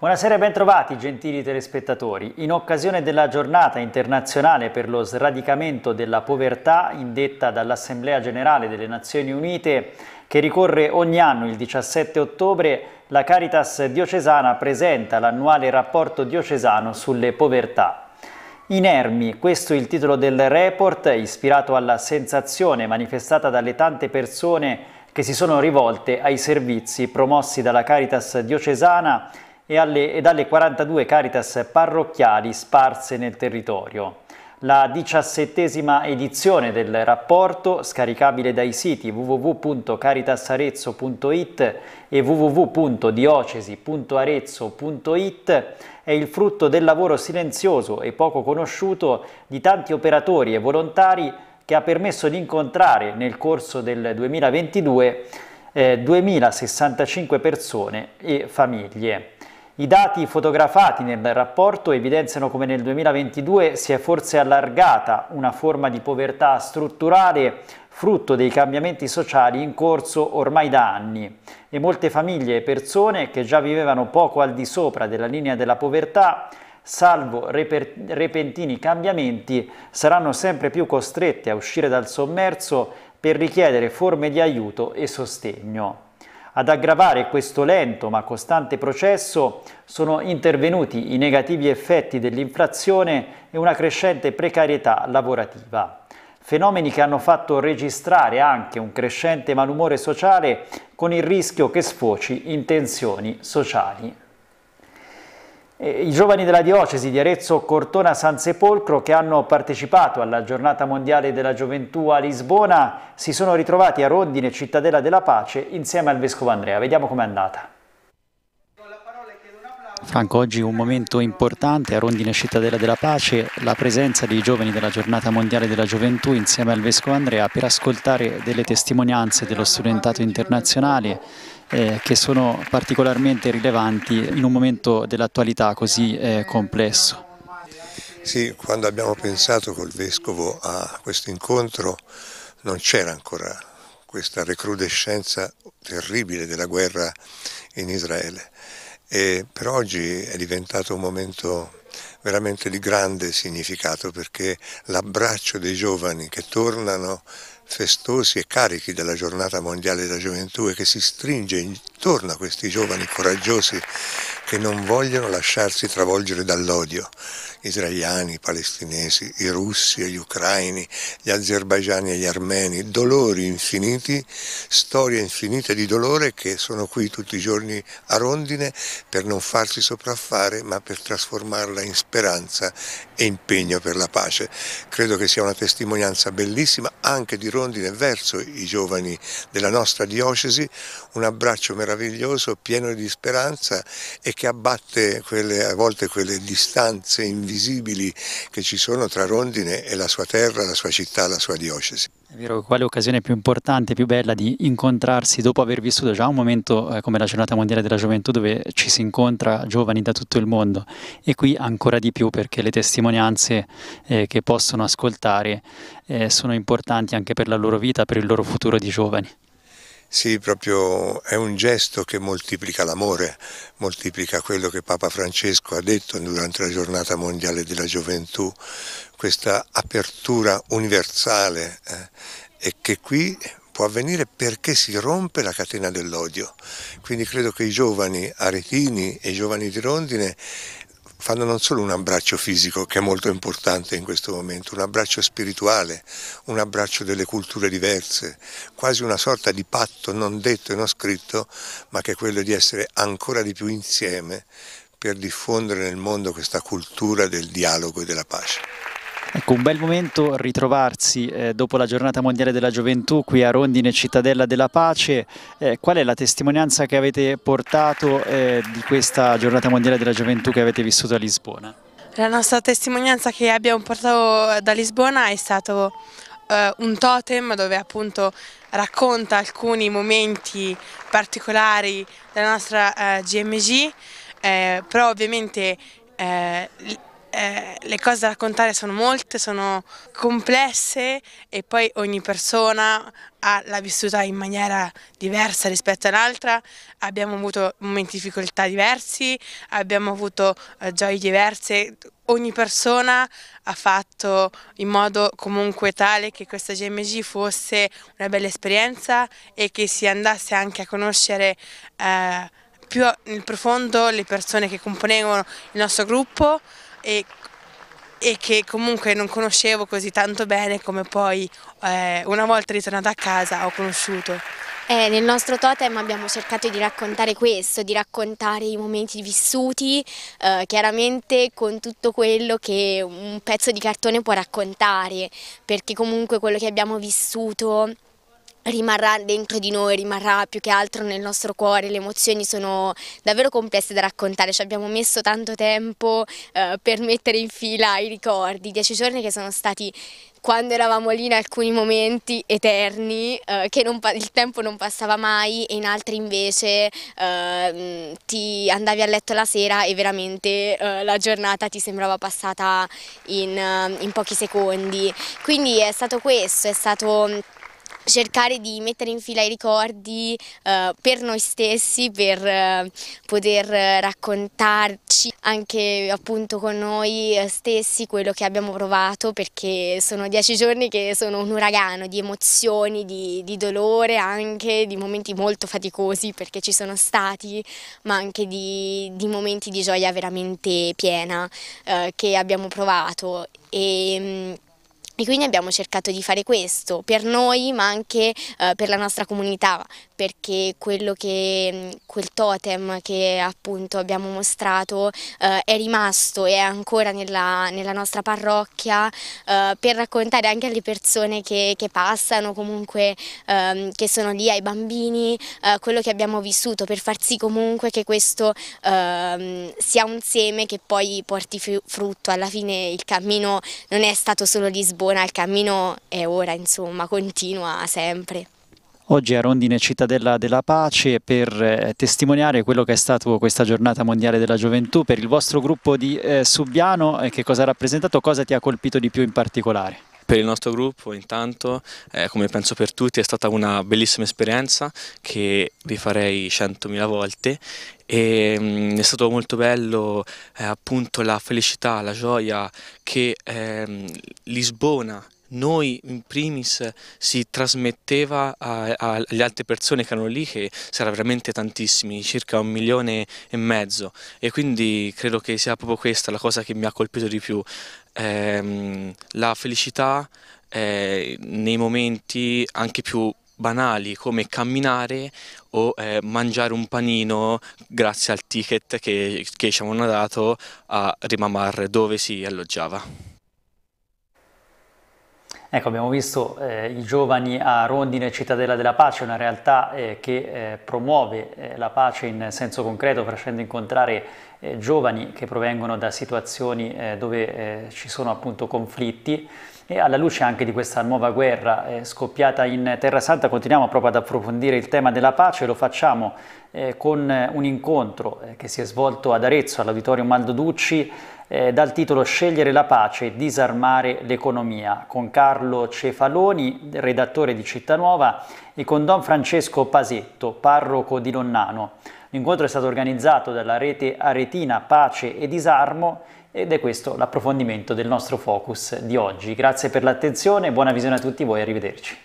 Buonasera e bentrovati gentili telespettatori. In occasione della giornata internazionale per lo sradicamento della povertà indetta dall'Assemblea Generale delle Nazioni Unite che ricorre ogni anno il 17 ottobre, la Caritas diocesana presenta l'annuale rapporto diocesano sulle povertà. Inermi, questo è il titolo del report ispirato alla sensazione manifestata dalle tante persone che si sono rivolte ai servizi promossi dalla Caritas diocesana e, alle, e dalle 42 Caritas parrocchiali sparse nel territorio. La diciassettesima edizione del rapporto, scaricabile dai siti www.caritasarezzo.it e www.diocesi.arezzo.it, è il frutto del lavoro silenzioso e poco conosciuto di tanti operatori e volontari che ha permesso di incontrare nel corso del 2022 eh, 2065 persone e famiglie. I dati fotografati nel rapporto evidenziano come nel 2022 si è forse allargata una forma di povertà strutturale frutto dei cambiamenti sociali in corso ormai da anni e molte famiglie e persone che già vivevano poco al di sopra della linea della povertà, salvo repentini cambiamenti, saranno sempre più costrette a uscire dal sommerso per richiedere forme di aiuto e sostegno. Ad aggravare questo lento ma costante processo sono intervenuti i negativi effetti dell'inflazione e una crescente precarietà lavorativa. Fenomeni che hanno fatto registrare anche un crescente malumore sociale con il rischio che sfoci in tensioni sociali. Eh, I giovani della diocesi di Arezzo Cortona San Sepolcro che hanno partecipato alla giornata mondiale della gioventù a Lisbona si sono ritrovati a Rondine, cittadella della pace, insieme al vescovo Andrea. Vediamo com'è andata. Franco, oggi un momento importante a Rondine Cittadella della Pace, la presenza dei giovani della giornata mondiale della gioventù insieme al Vescovo Andrea per ascoltare delle testimonianze dello studentato internazionale eh, che sono particolarmente rilevanti in un momento dell'attualità così eh, complesso. Sì, quando abbiamo pensato col Vescovo a questo incontro non c'era ancora questa recrudescenza terribile della guerra in Israele e per oggi è diventato un momento veramente di grande significato perché l'abbraccio dei giovani che tornano festosi e carichi della giornata mondiale della gioventù e che si stringe attorno a questi giovani coraggiosi che non vogliono lasciarsi travolgere dall'odio, israeliani, palestinesi, i russi e gli ucraini, gli azerbaigiani e gli armeni, dolori infiniti, storie infinite di dolore che sono qui tutti i giorni a rondine per non farsi sopraffare ma per trasformarla in speranza e impegno per la pace. Credo che sia una testimonianza bellissima anche di rondine verso i giovani della nostra diocesi, un abbraccio meraviglioso meraviglioso, pieno di speranza e che abbatte quelle, a volte quelle distanze invisibili che ci sono tra Rondine e la sua terra, la sua città, la sua diocesi. È vero, quale occasione più importante, più bella di incontrarsi dopo aver vissuto già un momento eh, come la giornata mondiale della gioventù dove ci si incontra giovani da tutto il mondo e qui ancora di più perché le testimonianze eh, che possono ascoltare eh, sono importanti anche per la loro vita, per il loro futuro di giovani. Sì, proprio è un gesto che moltiplica l'amore, moltiplica quello che Papa Francesco ha detto durante la giornata mondiale della gioventù, questa apertura universale eh, e che qui può avvenire perché si rompe la catena dell'odio. Quindi credo che i giovani aretini e i giovani di Rondine fanno non solo un abbraccio fisico, che è molto importante in questo momento, un abbraccio spirituale, un abbraccio delle culture diverse, quasi una sorta di patto non detto e non scritto, ma che è quello di essere ancora di più insieme per diffondere nel mondo questa cultura del dialogo e della pace. Ecco, un bel momento ritrovarsi eh, dopo la giornata mondiale della gioventù qui a Rondine, cittadella della pace. Eh, qual è la testimonianza che avete portato eh, di questa giornata mondiale della gioventù che avete vissuto a Lisbona? La nostra testimonianza che abbiamo portato da Lisbona è stato eh, un totem dove appunto racconta alcuni momenti particolari della nostra GMG, eh, eh, però ovviamente eh, le cose da raccontare sono molte, sono complesse e poi ogni persona ha la vissuta in maniera diversa rispetto all'altra, abbiamo avuto momenti di difficoltà diversi, abbiamo avuto eh, gioie diverse, ogni persona ha fatto in modo comunque tale che questa GMG fosse una bella esperienza e che si andasse anche a conoscere eh, più nel profondo le persone che componevano il nostro gruppo e, e che comunque non conoscevo così tanto bene come poi eh, una volta ritornata a casa ho conosciuto. Eh, nel nostro totem abbiamo cercato di raccontare questo, di raccontare i momenti vissuti, eh, chiaramente con tutto quello che un pezzo di cartone può raccontare, perché comunque quello che abbiamo vissuto rimarrà dentro di noi, rimarrà più che altro nel nostro cuore, le emozioni sono davvero complesse da raccontare, ci abbiamo messo tanto tempo eh, per mettere in fila i ricordi, dieci giorni che sono stati quando eravamo lì in alcuni momenti eterni, eh, che non, il tempo non passava mai e in altri invece eh, ti andavi a letto la sera e veramente eh, la giornata ti sembrava passata in, eh, in pochi secondi. Quindi è stato questo, è stato cercare di mettere in fila i ricordi eh, per noi stessi, per eh, poter raccontarci anche appunto con noi eh, stessi quello che abbiamo provato perché sono dieci giorni che sono un uragano di emozioni, di, di dolore anche, di momenti molto faticosi perché ci sono stati, ma anche di, di momenti di gioia veramente piena eh, che abbiamo provato. E, mm, e quindi abbiamo cercato di fare questo per noi ma anche eh, per la nostra comunità, perché quello che, quel totem che appunto abbiamo mostrato eh, è rimasto e è ancora nella, nella nostra parrocchia eh, per raccontare anche alle persone che, che passano, comunque ehm, che sono lì, ai bambini, eh, quello che abbiamo vissuto per far sì comunque che questo ehm, sia un seme che poi porti frutto. Alla fine il cammino non è stato solo Lisbona, il cammino è ora, insomma, continua sempre oggi a Rondine Cittadella della Pace per eh, testimoniare quello che è stato questa giornata mondiale della gioventù. Per il vostro gruppo di eh, Subiano eh, che cosa ha rappresentato, cosa ti ha colpito di più in particolare? per il nostro gruppo intanto, eh, come penso per tutti, è stata una bellissima esperienza che rifarei centomila volte e mh, mm, è stato molto bello eh, appunto la felicità, la gioia che eh, Lisbona noi in primis si trasmetteva alle altre persone che erano lì, che saranno veramente tantissimi, circa un milione e mezzo e quindi credo che sia proprio questa la cosa che mi ha colpito di più, ehm, la felicità eh, nei momenti anche più banali come camminare o eh, mangiare un panino grazie al ticket che, che ci avevano dato a Rimamar dove si alloggiava. Ecco, abbiamo visto eh, i giovani a Rondine Cittadella della Pace, una realtà eh, che eh, promuove eh, la pace in senso concreto facendo incontrare eh, giovani che provengono da situazioni eh, dove ci sono appunto conflitti e alla luce anche di questa nuova guerra scoppiata in Terra Santa continuiamo proprio ad approfondire il tema della pace, lo facciamo con un incontro che si è svolto ad Arezzo all'Auditorio Maldo Ducci eh, dal titolo Scegliere la pace, disarmare l'economia, con Carlo Cefaloni, redattore di Città Nuova, e con Don Francesco Pasetto, parroco di Lonnano. L'incontro è stato organizzato dalla rete Aretina Pace e Disarmo ed è questo l'approfondimento del nostro focus di oggi. Grazie per l'attenzione, buona visione a tutti voi, arrivederci.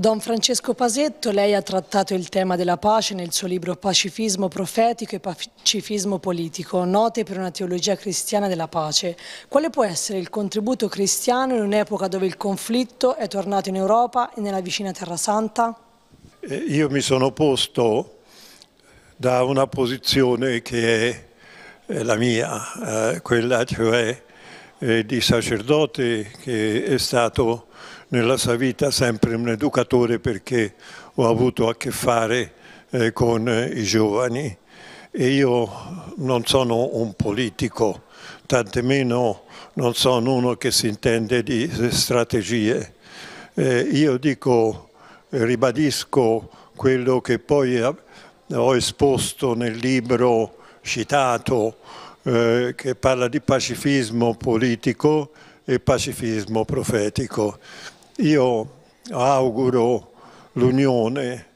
Don Francesco Pasetto, lei ha trattato il tema della pace nel suo libro Pacifismo profetico e pacifismo politico, note per una teologia cristiana della pace. Quale può essere il contributo cristiano in un'epoca dove il conflitto è tornato in Europa e nella vicina Terra Santa? Eh, io mi sono posto da una posizione che è la mia, eh, quella cioè eh, di sacerdote che è stato nella sua vita sempre un educatore perché ho avuto a che fare eh, con eh, i giovani e io non sono un politico, tantomeno non sono uno che si intende di strategie. Eh, io dico, ribadisco quello che poi ho esposto nel libro citato eh, che parla di pacifismo politico e pacifismo profetico. Io auguro l'unione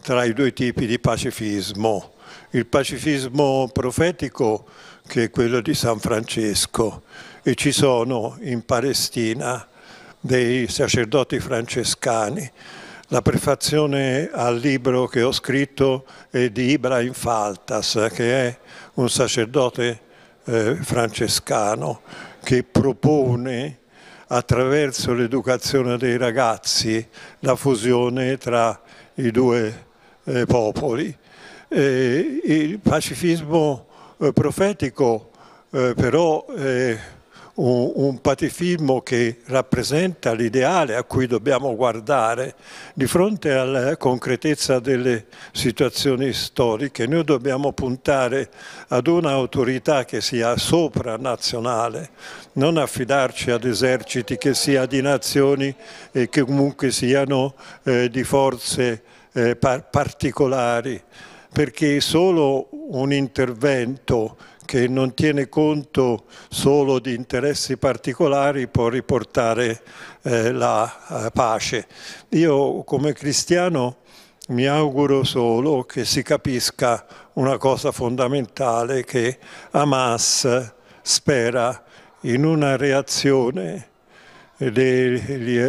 tra i due tipi di pacifismo, il pacifismo profetico che è quello di San Francesco e ci sono in Palestina dei sacerdoti francescani. La prefazione al libro che ho scritto è di Ibrahim Faltas, che è un sacerdote eh, francescano che propone attraverso l'educazione dei ragazzi la fusione tra i due eh, popoli. Eh, il pacifismo eh, profetico eh, però eh, un, un patifismo che rappresenta l'ideale a cui dobbiamo guardare. Di fronte alla concretezza delle situazioni storiche noi dobbiamo puntare ad un'autorità che sia sopranazionale, non affidarci ad eserciti che sia di nazioni e che comunque siano eh, di forze eh, par particolari, perché solo un intervento che non tiene conto solo di interessi particolari può riportare eh, la eh, pace. Io come cristiano mi auguro solo che si capisca una cosa fondamentale che Hamas spera in una reazione di,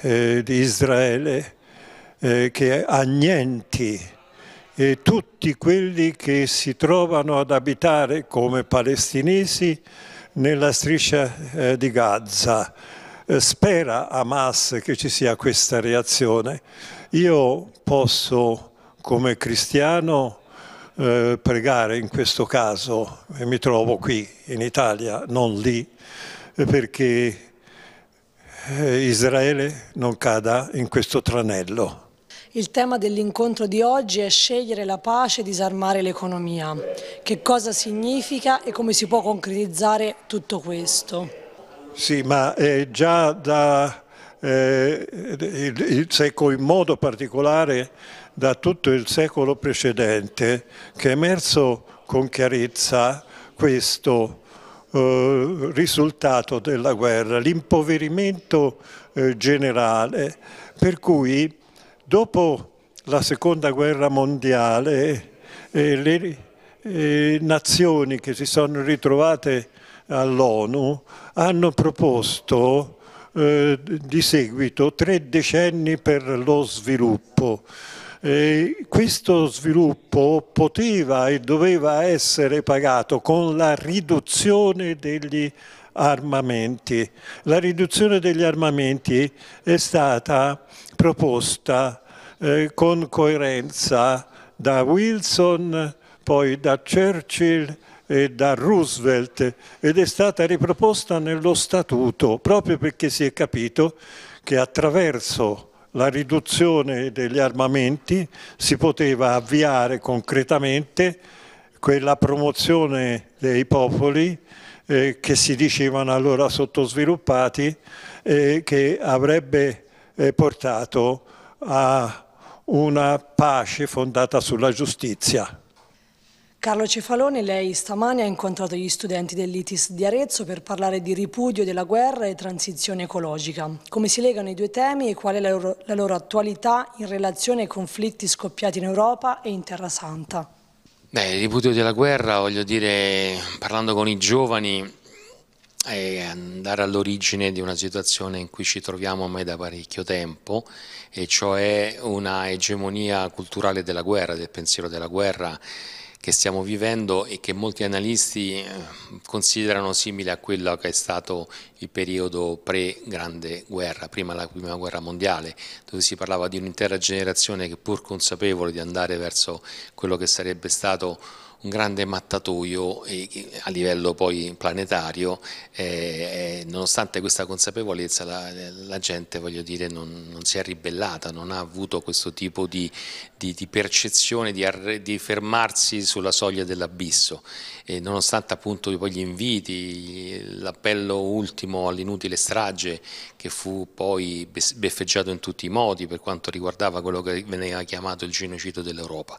eh, di Israele eh, che annienti e tutti quelli che si trovano ad abitare come palestinesi nella striscia eh, di Gaza. Eh, spera Hamas che ci sia questa reazione. Io posso, come cristiano, eh, pregare in questo caso, e mi trovo qui in Italia, non lì, perché eh, Israele non cada in questo tranello. Il tema dell'incontro di oggi è scegliere la pace e disarmare l'economia. Che cosa significa e come si può concretizzare tutto questo? Sì, ma eh, già da eh, il secolo, in modo particolare da tutto il secolo precedente, che è emerso con chiarezza questo eh, risultato della guerra, l'impoverimento eh, generale, per cui Dopo la seconda guerra mondiale eh, le eh, nazioni che si sono ritrovate all'ONU hanno proposto eh, di seguito tre decenni per lo sviluppo. E questo sviluppo poteva e doveva essere pagato con la riduzione degli armamenti. La riduzione degli armamenti è stata proposta eh, con coerenza da Wilson, poi da Churchill e da Roosevelt ed è stata riproposta nello statuto proprio perché si è capito che attraverso la riduzione degli armamenti si poteva avviare concretamente quella promozione dei popoli eh, che si dicevano allora sottosviluppati eh, che avrebbe portato a una pace fondata sulla giustizia. Carlo Cefalone, lei stamani ha incontrato gli studenti dell'ITIS di Arezzo per parlare di ripudio della guerra e transizione ecologica. Come si legano i due temi e qual è la loro, la loro attualità in relazione ai conflitti scoppiati in Europa e in Terra Santa? Beh, il ripudio della guerra, voglio dire, parlando con i giovani, è andare all'origine di una situazione in cui ci troviamo ormai da parecchio tempo, e cioè una egemonia culturale della guerra, del pensiero della guerra che stiamo vivendo e che molti analisti eh, considerano simile a quello che è stato il periodo pre-grande guerra, prima la prima guerra mondiale, dove si parlava di un'intera generazione che pur consapevole di andare verso quello che sarebbe stato un grande mattatoio a livello poi planetario, eh, eh, nonostante questa consapevolezza la, la gente dire, non, non, si è ribellata, non ha avuto questo tipo di, di, di percezione di, arre, di, fermarsi sulla soglia dell'abisso, eh, nonostante appunto poi gli inviti, l'appello ultimo all'inutile strage che fu poi beffeggiato in tutti i modi per quanto riguardava quello che veniva chiamato il genocidio dell'Europa.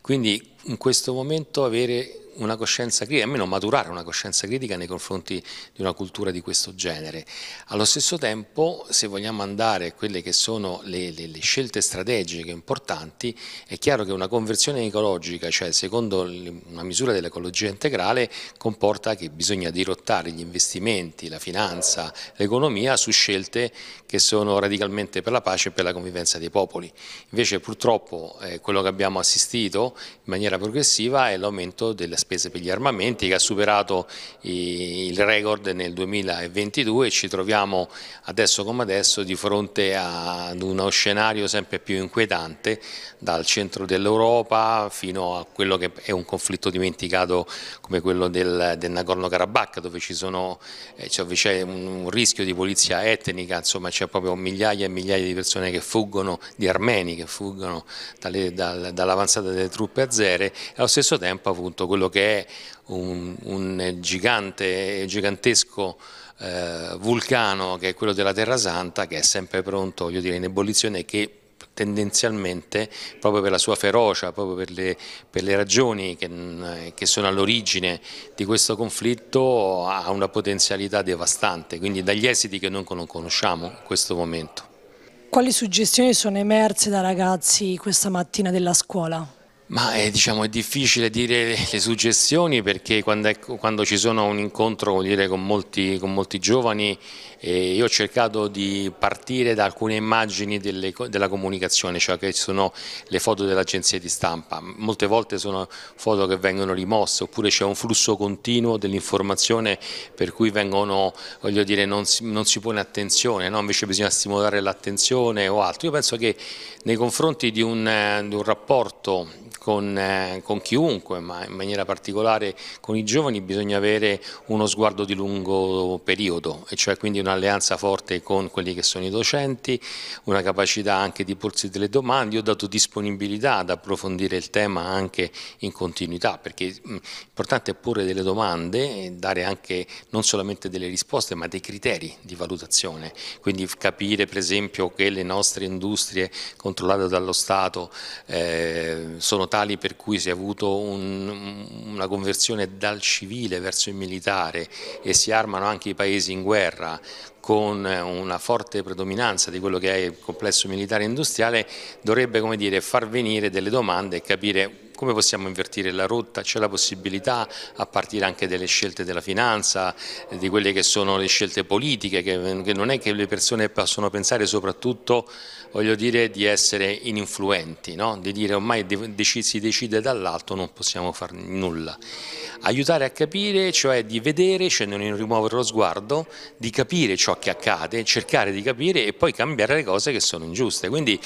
Quindi in questo momento avere una coscienza critica, almeno maturare una coscienza critica nei confronti di una cultura di questo genere. Allo stesso tempo, se vogliamo andare a quelle che sono le, le, le scelte strategiche importanti, è chiaro che una conversione ecologica, cioè secondo una misura dell'ecologia integrale, comporta che bisogna dirottare gli investimenti, la finanza, l'economia su scelte che sono radicalmente per la pace e per la convivenza dei popoli. Invece purtroppo eh, quello che abbiamo assistito in maniera progressiva è l'aumento delle spese per gli armamenti che ha superato il record nel 2022 e ci troviamo adesso come adesso di fronte ad uno scenario sempre più inquietante dal centro dell'Europa fino a quello che è un conflitto dimenticato come quello del, del Nagorno-Karabakh dove eh, cioè, c'è cioè un rischio di polizia etnica, insomma c'è proprio migliaia e migliaia di persone che fuggono, di armeni che fuggono dall'avanzata delle truppe azzere e allo stesso tempo appunto quello che che è un, un gigante, gigantesco eh, vulcano che è quello della Terra Santa che è sempre pronto dire, in ebollizione e che tendenzialmente proprio per la sua ferocia, proprio per le, per le ragioni che, mm, che sono all'origine di questo conflitto ha una potenzialità devastante, quindi dagli esiti che non conosciamo in questo momento. Quali suggestioni sono emerse da ragazzi questa mattina della scuola? Ma è, diciamo, è, difficile dire le suggestioni perché quando, è, quando ci sono un incontro dire, con, molti, con, molti, giovani eh, io ho cercato di partire da alcune immagini delle, della comunicazione, cioè che sono le foto dell'agenzia di stampa, molte volte sono foto che vengono rimosse oppure c'è un flusso continuo dell'informazione per cui vengono, dire, non, si, non, si, pone attenzione, no? invece bisogna stimolare l'attenzione o altro. Io penso che nei confronti di un, eh, di un rapporto con, eh, con, chiunque, ma in maniera particolare con i giovani, bisogna avere uno sguardo di lungo periodo, e cioè quindi un'alleanza forte con quelli che sono i docenti, una capacità anche di porsi delle domande. Io ho dato disponibilità ad approfondire il tema anche in continuità, perché è importante porre delle domande e dare anche non solamente delle risposte, ma dei criteri di valutazione. Quindi capire per esempio che le nostre industrie con controllate dallo Stato eh, sono tali per cui si è avuto un, una conversione dal civile verso il militare e si armano anche i paesi in guerra con una forte predominanza di quello che è il complesso militare industriale dovrebbe come dire, far venire delle domande e capire come possiamo invertire la rotta, c'è la possibilità a partire anche dalle scelte della finanza, di quelle che sono le scelte politiche, che, non è che le persone possono pensare soprattutto voglio dire, di essere ininfluenti, no? di dire ormai si decide dall'alto, non possiamo fare nulla. Aiutare a capire, cioè di vedere, cioè non rimuovere lo sguardo, di capire ciò che accade, cercare di capire e poi cambiare le cose che sono ingiuste. Quindi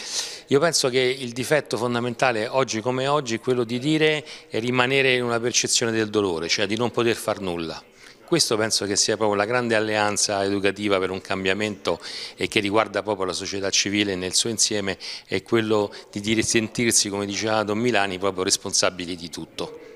io penso che il difetto fondamentale oggi come oggi è quello di dire e rimanere in una percezione del dolore, cioè di non poter far nulla questo penso che sia proprio la grande alleanza educativa per un cambiamento e che riguarda proprio la società civile nel suo insieme, è quello di sentirsi, come diceva Don Milani, proprio responsabili di tutto.